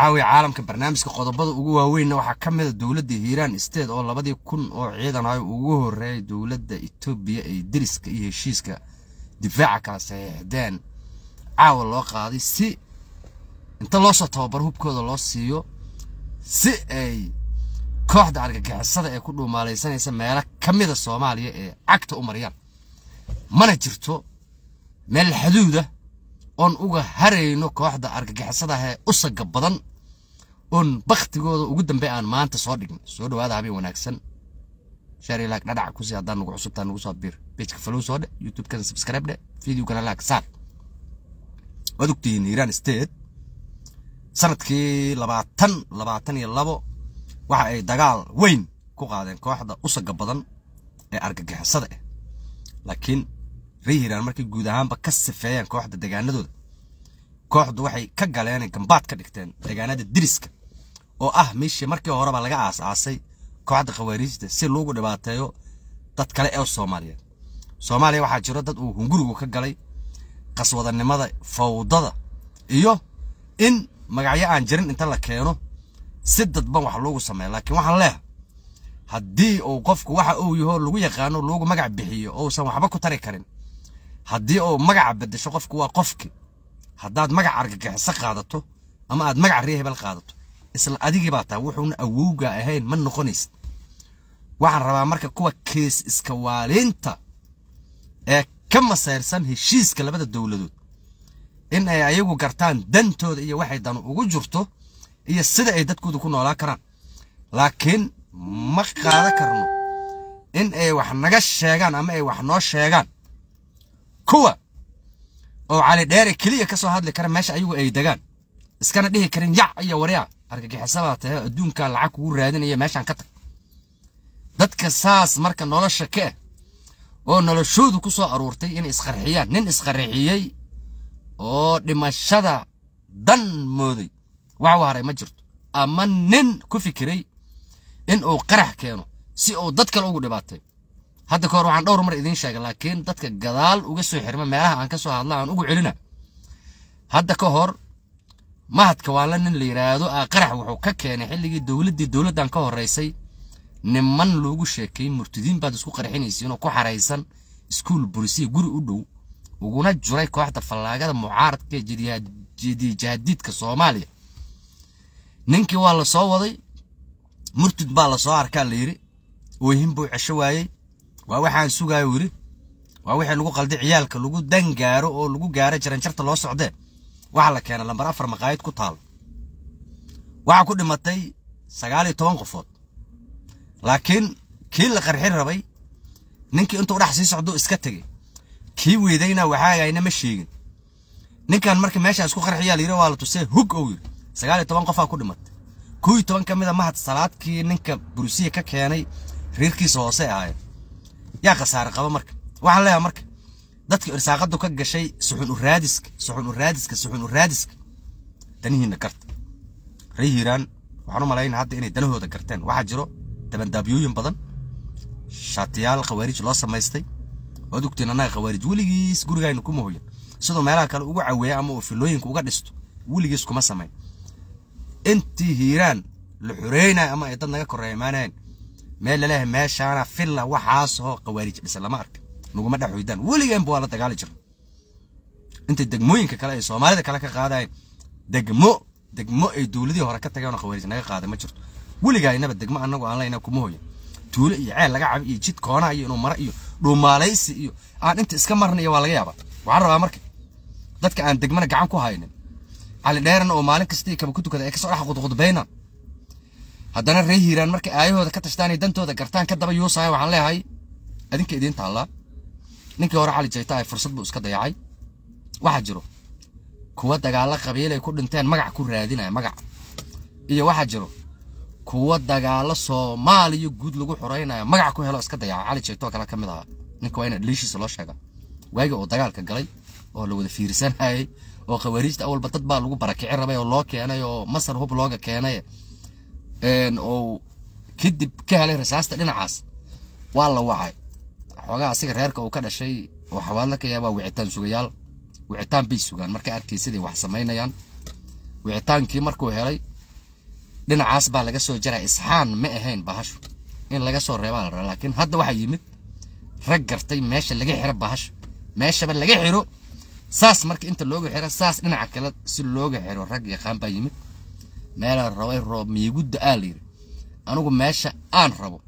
caawi caalamka barnaamijka qodobada ugu waaweynna waxaa ka mida dowladda hiiraan isteed oo labadii kun oo ciidanayo ah ugu horreeyay dowladda etoobiya ay deriska iyo heshiiska difaaca kala saxiixdeen caawa loo qaaday si inta loosoo soo tababaro hubkooda loo siiyo si ay kooxda argagixisada ee ku dhuumaalaysanaysa meelo ka mida soomaaliya ee cagta u maryaan mana jirto meel xaduudah oon uga harayno kooxda argagixisadaah ee usaga badan oon baktigooda ugu dambe aan maanta soo dhigna soo dhawaada habeen wanaagsan sheer dhadhac kusi haddaan nugu cusubtaa nugu soo biir bejka falow soo dhe youtube-kana subscribe dhe videokana laag saar waad ogtihiin iran state sanadkii labaatan labaatan iyo labo waxa ay dagaal weyn ku qaadeen kooxda usaga badan ee argagixisada ah laakiin rayhiran markay guud ahaanba ka sifeeyeen kooxda deegaanadooda kooxdu waxay ka galeen gambaad ka dhigteen deegaanada diriska oo ah meeshii markii horeba laga aas kooxda khawaariijta si loogu dhibaateeyo dad kale ee soomaaliyeed soomaaliya waxaa jiro dad uu hungurigu ka galay qaswadanimada fawdada iyo in magacyo aan jirin inta la keeno si dadban wax loogu sameeya laakiin waxaan leeha haddii uu qofku waxa uu yaho lagu yaqaano loogu magac bixiyo ousan waxba ku tari karin haddii oo magaca bedesho qofku waa qofki haddaad magac argagixiso qaadato ama aad magac ree qaadato isla adigii baa tahay wuxuuna awowga ahayn ma noqonaysid waxaan rabaa marka kuwa kees iska waaliinta ee ka masayrsan heshiiska labada dowladood in ay ayagu gartaan dantooda iyo waxay danu ugu jirto iyo sida ay dadkooda ku noolaan karaan laakiin ma qaadan karno in ay wax naga sheegaan ama ay wax noo sheegaan kuwa oo cali dheere keliya ka soo hadli kara meesha ayagu ay degaan iskana dhihi karin yac iyo warya argagixisabaa tahay eh, adduunka lacag kugu raadinaya meeshaan ka tag dadka saas marka nolosha ka ah oo noloshoodu ku soo aruurtay inay isqarxiyaan nin isqarxiyey oo dhimashada dan mooday wax waharay ma jirto ama nin ku fikiray in uu qarax keeno si uu dad kale ugu dhibaatay hadda kahor waxaan dhowr mar idiin sheegay laakiin dadka gadaal uga soo xirma meelaha aan ka soo hadla aan ugu celina hadda ka hor mahadka waala nin la yidhaahdo aa ah qarax wuxuu ka keenay xilligii dowladdii dowladdan ka horraysay niman loogu sheekay murtidiin baad isku qarxinaysiinoo ku xaraysan iskuul burisiya guri u dhow uguna juray kooxda fallaagada mucaaradka ee soomaaliya ninkii waa lasoo waday murtid baa la soo arkaa la oohin buu cesho waayey waa waxaan sugaay weli waa wixii lagu qalday ciyaalka lagu dan gaaro oo lagu gaaro jaranjarta loo socdee waxaa la keena lambar afar maqaayid ku taalo waxaa ku dhimatay sagaal iyo toban qofood laakiin kii la qarxin rabay ninkii intuu dhex sii socdo iska tegey kii weydayna waxaagayna ma sheegin ninkan marka meeshaa isku qarxiyaa layidhi waa la tusee hug ou yidhi sagaal iyo toban qofaa ku dhimatay koo toban ka mid a ah mahad salaadkii ninka bursiya ka keenay riirkiisa hoose ahaayeen يا خسارة قبل مرك وعلى يا مرك دتك إرساقة دوك جشي سحون الرادسك سحون الرادسك سحون الرادسك تنهي نكرت ريهران وحنو ملايين حد إني دلوه ذكرتين واحد جرو تبن دابيو يوم بدن شاتيال خواريج الله سمايستي ودوك تنانا خواريج ولي جيس جورجا ينكم هوي صدق ما لا كان وعوي أما في لوين كوجا دستو ولي جيسكم سماي أنت هيران لحرينا أما يتنا كرهمانين meel lala meeshaana filla waxaasoo khawaarij bise lama arka naguma dhex hoydaan weligeenba waa la dagaali jira inta degmooyinka kale ay soomaalida kale ka qaadayeen degmo degmo ay dowladihii hore ka tageen oo khawaarij naga qaaday ma jirto weligaa inaba degmo annagu aan layna kuma hoyan tuulo iyo ceel laga cabi iyo jid koonaa iyo inuu mara iyo dhuumaalaysi iyo aan inta iska marna iyo waa laga yaabaa waxaan rabaa marka dadka aan degmana gacan ku haynin cali dheerna oo maalin kasta iyo kaba ku tukada ay kasoo dhex qudqudbaynaan haddana ree hiiraan markay aayahooda ka tashtaanay dantooda gartaan ka daba yuusaya waxaan leeyahay adinka idiin taallaa ninkii hore cali jayta ay fursad buu iska dayacay waxaa jiro kuwa dagaalo qabiilay ku dhinteen magac ku raadinaya magac iyo waxaa jiro kuwa dagaalo soomaaliya guud lagu xoraynaya magac ku helo iska dayaca cali jayto kale ka mid ahaa ninka waa ina dhaliishiisa loo sheegaa waaga oo dagaalka galay oo la wada fiirsanayay oo khawaariijta awalba dad baa lagu barakici rabay oo loo keenay oo masar hub looga keenay oo kadib ka helay rasaasta dhinacaas waa la wacay xoogaa asiga reerka uu ka dhashay oo xawaadla ka yaabaa wicitaan sugayaal wicitaan bay sugaan markay arkay siday wax samaynayaan wicitaankii markuu helay dhinacaas baa laga soo jaraa isxaan ma ahayn bahashu in laga soo reebaa la rabaa laakiin hadda waxaa yimid rag gartay meesha laga xiro bahashu meeshaba laga xiro saas marka inta looga xiro saas dhinaca kale si looga xiro rag yaqaan baa yimid meelaan raba in roob miigudda aa layidhi anugu meesha aan rabo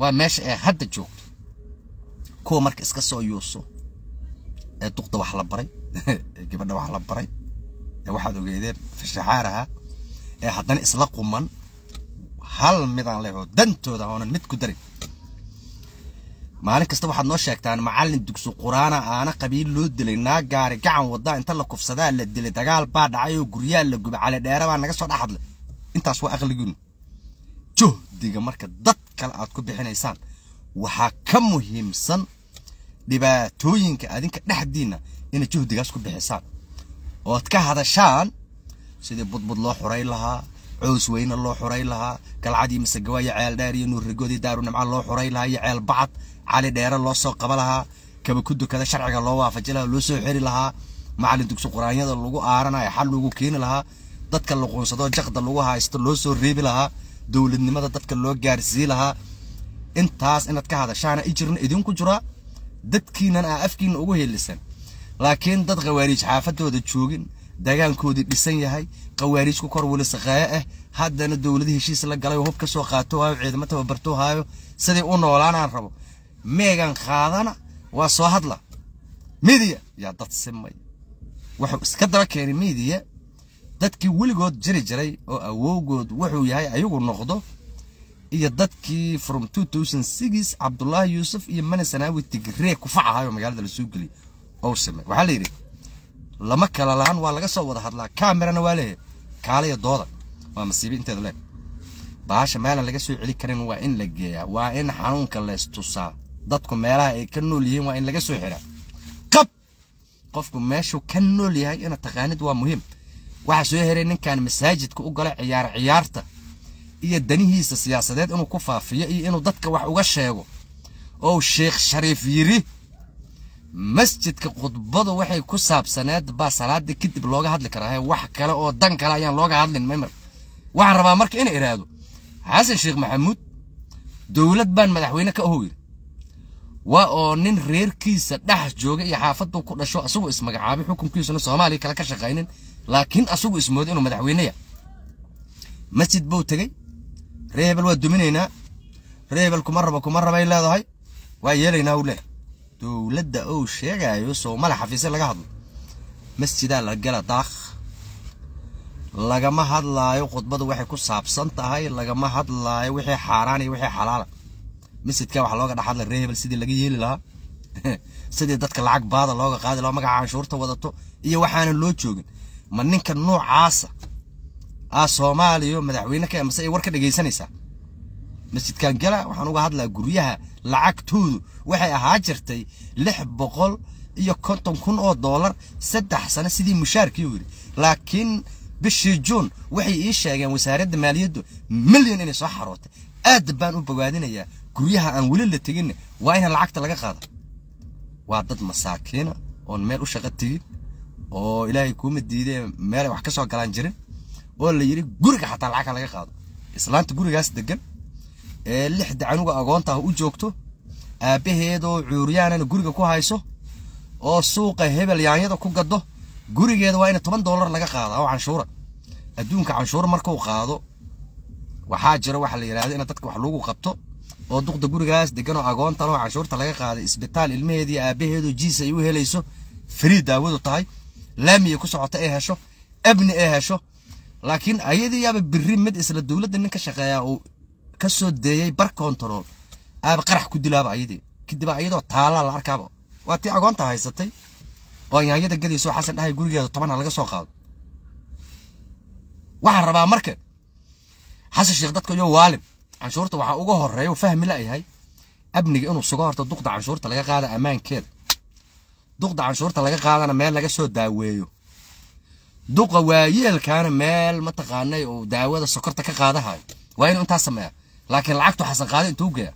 waa meesha ee hadda joogto kuwa marka iska soo yuuso ee duqda wax la baray ee gabadha wax la baray ee waxaad ogeydeen fashaxaaraha ee haddana isla quman hal midaan leeho dantooda oonan mid ku darin maalin kasta waxaad noo sheegtaan macallin dugsu quraana aana qabiil loo dilay naa gaari gacan wadaa inta la kufsadaa la dilay dagaal baa dhacay oo guryaa la gubay cali dheerabaa naga soo dhex hadlay intaas waa aqligiinu juhdiga marka dad kale aad ku bixinaysaan waxaa ka muhiimsan dhibaatooyinka adinka dhexdiina inaad juhdigaas ku bixisaan ood ka hadashaan sidii budbud loo xuray lahaa cows weyne loo xuray lahaa galcadii mise iyo ceel dheer iyo nuurrigoodii daaru nimca loo xuray lahaa iyo ceel bacad cali dheere loo soo qaba lahaa kabakudukada sharciga loo waafaji lahaa loo soo xeri lahaa macallin dugsi qur-aanyada lagu aaranayo xal loogu keeni lahaa dadka luquunsadoo jaqda lagu haysto loo soo reebi lahaa dowladnimada dadka loo gaarsii lahaa intaas inaad ka hadashaana ijirna idinku jira dadkiinan aa afkiina ugu helisan laakiin dad khawaariij xaafadooda joogin dagaankoodii dhisan yahay khawaariij ku kor weli sakheeye ah haddana dowlada heshiis la galay hub ka qaato waayo ciidamo tababarto haayo siday u noolaanaan rabo meegan qaadana waa soo hadla midiya yaa dad simay wuxuu iska daba keenay midiya dadkii weligood jiri jiray oo awowgood wuxuu yahay ayagu noqdo iyo dadkii from 2006 cabdullaahi yuusuf iyo mane sanaawi tigree kufacahayo magaalada la soo geliyay oo samey waxaa la yidhi lama kala lahan waa laga soo wada hadlaa kaamirana waa leeyahay kaale iyo dooda waa masiibo inteeda leeg baasha meelan laga soo celi karin waa in la geeyaa waa in xanuunka la istusaa dadku meelaha ay ka nool yihiin waa in laga soo xiraa qab qofku meeshuu ka nool yahay inaad taqaanid waa muhiim waxaa soo hiray ninkan masaajidka u gala ciyaar ciyaarta iyo danihiisa siyaasadeed inuu ku faafiyo iyo inuu dadka wax uga sheego oo sheekh shariif yiri masjidka khudbadu waxay ku saabsaneed baa salaadii kadib looga hadli karaa wax kale oo dan kale ayaan looga hadlin mamar waxaan rabaa marka ina iraado xasan sheekh maxamuud dowlad baan madaxweyne ka ahow yiri waa oo nin reerkiisa dhex jooga iyo xaafadduu ku dhasho asagoo ismagacaabay xukunkiisuna soomaaliya kale ka shaqaynin laakiin asaguu ismooday inuu madaxweyneya masjid buu tegey ree waa duminaynaa ree kuma rabo kuma rabay leedahay waa yeelaynaa u leh dowladda ou sheegaayo soomale xafiise laga hadlo masjidaa la gala daakh lagama hadlaayo khudbadu waxay ku saabsan tahay lagama hadlaayo wixii xaaraan iyo wixii xalaala مسد كاب حلاقة ده حلا ريه بس سدي لقيه لها سدي دتك العق بعض الحلاقة قاعد لو إيه يعني ما قاعد عشورته وضطه إيه وحنا اللوتشوجن منك النوع عاصة عاصو مالي يوم مدعوينك يا مسأي وركة جيسانيسة مسد كان جلا وحنا وقاعد له جريها العق تود وحنا هاجرتي لح بقول إيه كنتم كن أو دولار سد حسنا سدي مشارك يقول لكن بشجون وحي إيش يا جماعة وسارد ماليده مليون إني صح روت أدبان وبقاعدين يا guryaha aan weli la teginna waa inaan lacagta laga qaada waa dad masaakiina oon meel u shaqo tegin oo ilaahay kuuma diidee meel ay wax ka soo galaan jirin oo la yidhi guriga xataa lacagta laga qaado islaanta gurigaas degan ee lixda canuga agoonta ah u joogto aabbaheedoo cuuryaanana guriga ku hayso oo suuqa hebel yaanyada ku gado gurigeeda waa ina toban doolar laga qaada oo canshuura adduunka canshuura markuu qaado waxaa jira waxa la yidhahda in dadka wax lagu qabto oo duqda gurigaas degan oo agoontan oo canshuurta laga qaaday isbitaal ilmaheedii aabaheedu jiis ay u helayso farii daawadu tahay laamiyay ku socota ee hesho abni ee hesho laakiin ayadii yaaba birri mid isla dowladda nin ka shaqeeya uu ka soo deeyey bar kontarool aaba qarax ku dilaaba ayadii kadib ayadoo taalaa la arkaaba waa tii agoonta haysatay oo yaanyada gadayso xasan dhahay gurigeeda toban ha laga soo qaado waxaan rabaa marka xasan sheekh dadka iyo waalim عنشورت وعا اوغه هوريه وفهم لا ايهي ابنيق انو سغارته دوقد عنشورت لا قاده امان كده دوقد عنشورت لا قاده انا ميل لا سو داويهو دوق وايل كان ميل متقاني او داويده سكرته كا قاده هاي وين انت سميه لكن لعقته حسن قاده انتو جه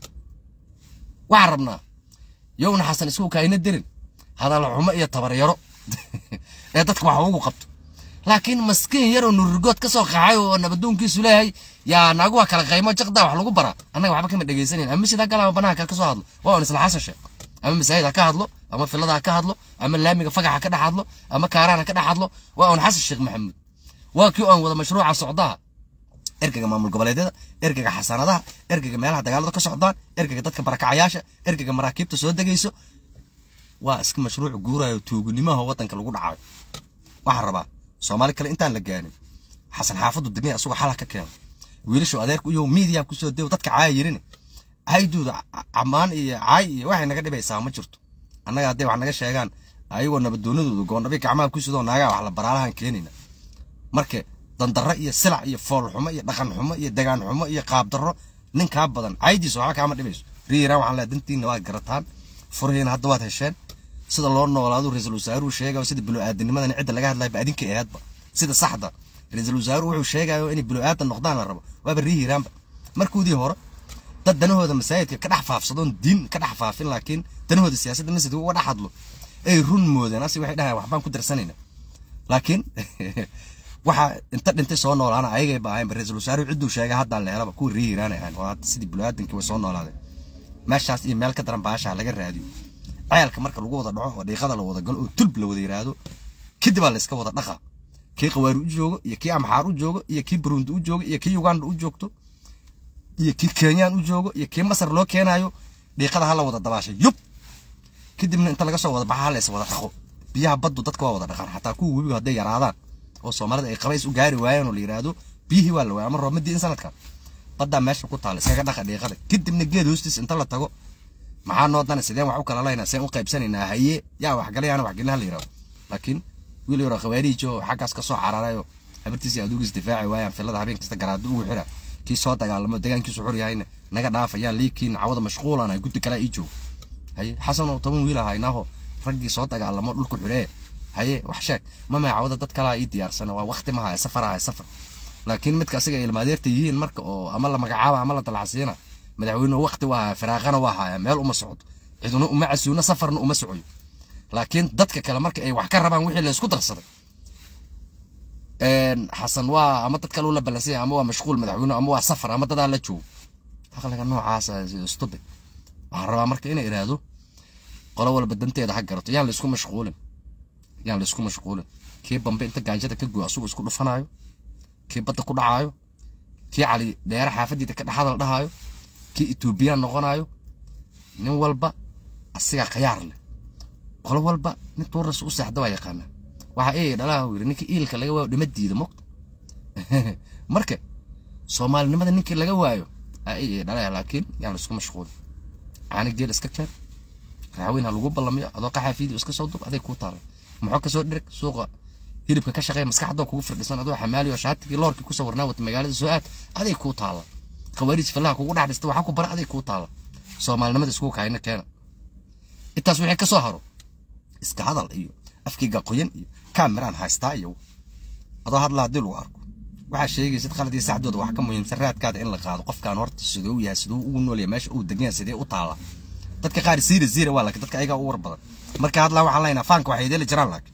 وعربنا يوم حسن اسكو كاينه درن هذا العمى يا تبريرو يا دتك واخ اوغو قبطو laakiin maskiin yaroo nururgood ka soo qaacay oo nabaduunkiisu leeyahay yaa anagu waa kala qaymo jaqda wax lagu bara annaga waxba kama dhegaysanin ama mishid ha galaama banaanka ha kasoo hadlo waa un isla xasan sheeg ama masaajid ha ka hadlo ama filada ha ka hadlo ama laamiga fagax ha ka dhex hadlo ama kaaraan ha ka dhex hadlo waa un xasan sheekh maxamuud waa kii oon wada mashruuca socdaha ergeyga maamul goboleedyada ergeyga xasanadaha ergeyga meelaha dagaalada ka socdaan ergeyga dadka barakacayaasha ergeyga maraakiibta soo degayso waa iska mashruuc guurayo tuuganimaha waddanka lagu dhacay waxaan rabaa soomaali kale intaan la gaarin xasan xaafadu degni asagoo xalal ka keena wiilashu adeerku iyo miidiyaa kusoo deo dadka caaya yirin caydooda ammaan iyo caay iyo waxay naga dhibaysaa ma jirto annaga hadday wax naga sheegaan ayagoo nabadoonadooda goondhabay gacmaha ku naagaa wax la baraalahan keenayna marka dandarro iyo silac iyo foolxumo iyo dhaqanxumo iyo degaanxumo iyo qaabdarro ninkaa badan caydiisa waxba kaama dhibayso riiraan waxaan leehay dantiinna waad garataan furihiina hadda waad hesheen سيد الله نولادو رزلو زارو شيغا سيدا بلو آدن ما دان عدا لغا هدلاي بأدين كي آدبا سيد صحدا رزلو زارو وحو شيغا واني بلو آدن نقدان الربا وابا ريهي رامبا مركو دي هورا داد دانو هودا مسايد كدح صدون دين كدح فافين لكن دانو هودا سياسة دان سيدو وانا حدلو اي رون مودا ناسي واحد بان وحبان كدر سنين لكن وحا انت انت سو نول انا ايغي باهم رزلو زارو عدو شيغا هدا لغا كو ريهي رانا يعني وحا سيدي بلو آدن كي وصو نولادي ماشاس ايميل كدران باشا لغا راديو cayalka marka lagu wada dhaco oo dhiiqada la wada galo oo tulb la wada yiraahdo kadib la iska wada dhaqa kii qawaar u joogo iyo kii amxaar u joogo iyo kii burundi u joogo iyo kii uganda u joogto iyo kii kenyaan u joogo iyo kii masar loo keenayo dhiiqada ha la wada dabaashay yub kadibna inta laga soo wada baxa ha la is wada dhaqo biyaha baddu dadka waa wada dhaqaan xataa kuwa webiga hadday yaraadaan oo soomaalida ay qabays u gaari waayeen oo la yiraahdo biyihii waa la waaya ama roob ma diin sanadkan baddaa meesha ku taala iskaga dhaqa dhiiqada kadibna geed hoostiis inta la tago معانا ضنا سدام وحوك الله لنا سين وقيب سني نهاية يا وحقلي أنا وحقلي هلا يرا لكن ويلي يرا خواري جو حكاس كسو حرارة يو هبتزي أدوج الدفاع ويا في الله دعبين كستجرادو وحرا كي صوت قال ما دكان كي صحوري هاي نجا دافع يا لكن عوض مشغول أنا قلت كلا إيجو هاي حسن وطبعا ويلا هاي نهو رجع صوت قال ما أقول كل حرا هاي وحشك ما ما عوض دت كلا إيدي أرسنا ووقت ما هاي سفر هاي سفر لكن متكاسجة المدير هي المرك أو عمله مجا عاب عمله طلع سينا مدعوينه وقت وها فراغنا وها مال ومسعود عدنا وما عسونا سفرنا ومسعود لكن ضدك كلامك أي واحد كرر بان وحيل يسكت غصب إن حسن وا أما تتكلم ولا بلسي أما مشغول مدعوينه أما سفر أما تدا على شو خلينا نوع عاسة استوب عرب أمرك هنا إيه هذا قال ولا بدنا نتيا ده حجرت يعني لسكو مشغول يعني لسكو مشغول كيف بمبي أنت قاعد جدك جوا سوق سكو لفنايو كيف بدك كل عايو كي علي دير حافدي تكن حاضر ده هايو كإثيوبيان نغنايو نين والبا أسيقا قيار لي قول والبا نتور رسو أسيح دوايا قانا واحا إيه دالا ويري نيكي إيل كان لغاوا دي مدي دي موقت مركة صومال نمدا نيكي لغاوا يو إيه دالا لكن يعني اسكو مشغول انا جديد اسكتشار راوين هالوغو بالاميو أدوقع حافيدي اسكا صودوب أدي كوطار محوكا سوى درك سوغا هيربك كشغي مسكح دوك وفرق لسان حمالي وشهاتك لوركي كوسا ورناوة زوات أدي كوطار خواريج فلاح كوكو نحن استوى حكو برا هذه كوتالا سو مال نمد سكو كاينا كاينا انت سو حكا سو هارو اسك هذا الايو افكي قاقوين كاميرا هاي ستايو هذا هاد الله دلو اركو وحا شيقي سيد خالد يسع دود وحكا مهم سرات كاد ان لقاد وقف كان ورط سدو يا سدو ونول يا ماش او دقيا سدي او طالا تتكا خاري سيري زيري والاك تتكا ايقا اوور بدا مركا هاد الله وحا فانك وحيدي اللي جران